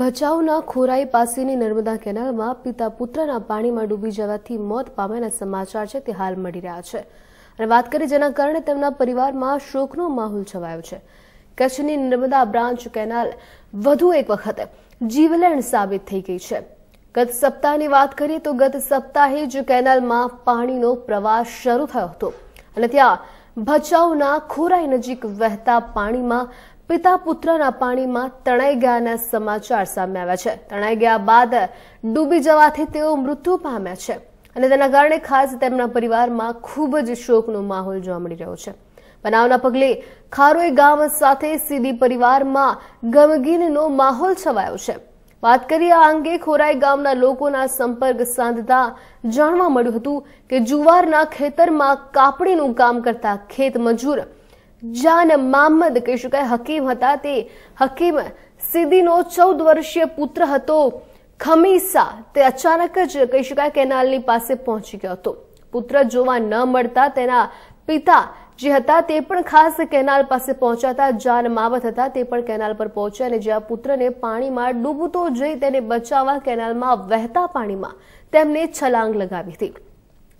ભચાઉના ખોરાઈ પાસેની નર્મદા કેનાલમાં પિતા પુત્રના પાણીમાં ડૂબી જવાથી મોત પામ્યાના સમાચાર છે તે હાલ મળી રહ્યા છે અને વાત કરી જેના કારણે તેમના પરિવારમાં શોકનો માહોલ છવાયો છે કચ્છની નર્મદા બ્રાન્ચ કેનાલ વધુ એક વખતે જીવલેણ સાબિત થઈ ગઈ છે ગત સપ્તાહની વાત કરીએ તો ગત સપ્તાહે જ કેનાલમાં પાણીનો પ્રવાહ શરૂ થયો હતો અને ત્યાં ભચાઉના ખોરાઈ નજીક વહેતા પાણીમાં પિતા પુત્રના પાણીમાં તણાઈ ગયાના સમાચાર સામે આવ્યા છે તણાઈ ગયા બાદ ડૂબી જવાથી તેઓ મૃત્યુ પામ્યા છે અને તેના કારણે ખાસ તેમના પરિવારમાં ખૂબ જ શોકનો માહોલ જોવા મળી રહ્યો છે બનાવના પગલે ખારોઈ ગામ સાથે સીધી પરિવારમાં ગમગીનનો માહોલ છવાયો છે વાત કરી આ અંગે ખોરાઈ ગામના લોકોના સંપર્ક સાધતા જાણવા મળ્યું હતું કે જુવારના ખેતરમાં કાપણીનું કામ કરતા ખેત મજૂર જાન મામદ કહી શકાય હકીમ હતા તે હકીમ સિદ્દીનો ચૌદ વર્ષીય પુત્ર હતો ખમીસા તે અચાનક જ કહી શકાય કેનાલની પાસે પહોંચી ગયો હતો પુત્ર જોવા ન મળતા તેના પિતા જે હતા તે પણ ખાસ કેનાલ પાસે પહોંચાતા જાન માવત હતા તે પણ કેનાલ પર પહોંચ્યા અને જ્યાં પુત્રને પાણીમાં ડૂબતો જઈ તેને બચાવવા કેનાલમાં વહેતા પાણીમાં તેમને છલાંગ લગાવી હતી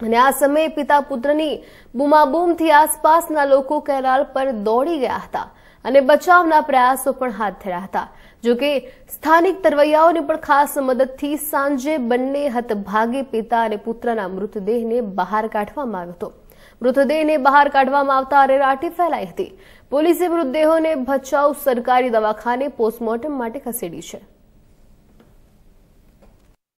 અને આ સમયે પિતા પુત્રની બૂમાબૂમથી આસપાસના લોકો કેનાલ પર દોડી ગયા હતા અને બચાવના પ્રયાસો પણ હાથ ધર્યા હતા જોકે સ્થાનિક તરવૈયાઓની પણ ખાસ મદદથી સાંજે બંને હતભાગે પિતા અને પુત્રના મૃતદેહને બહાર કાઢવામાં આવ્યો હતો મૃતદેહને બહાર કાઢવામાં આવતા અરેરાટી ફેલાઈ હતી પોલીસે મૃતદેહોને ભચાઉ સરકારી દવાખાને પોસ્ટમોર્ટમ માટે ખસેડી છે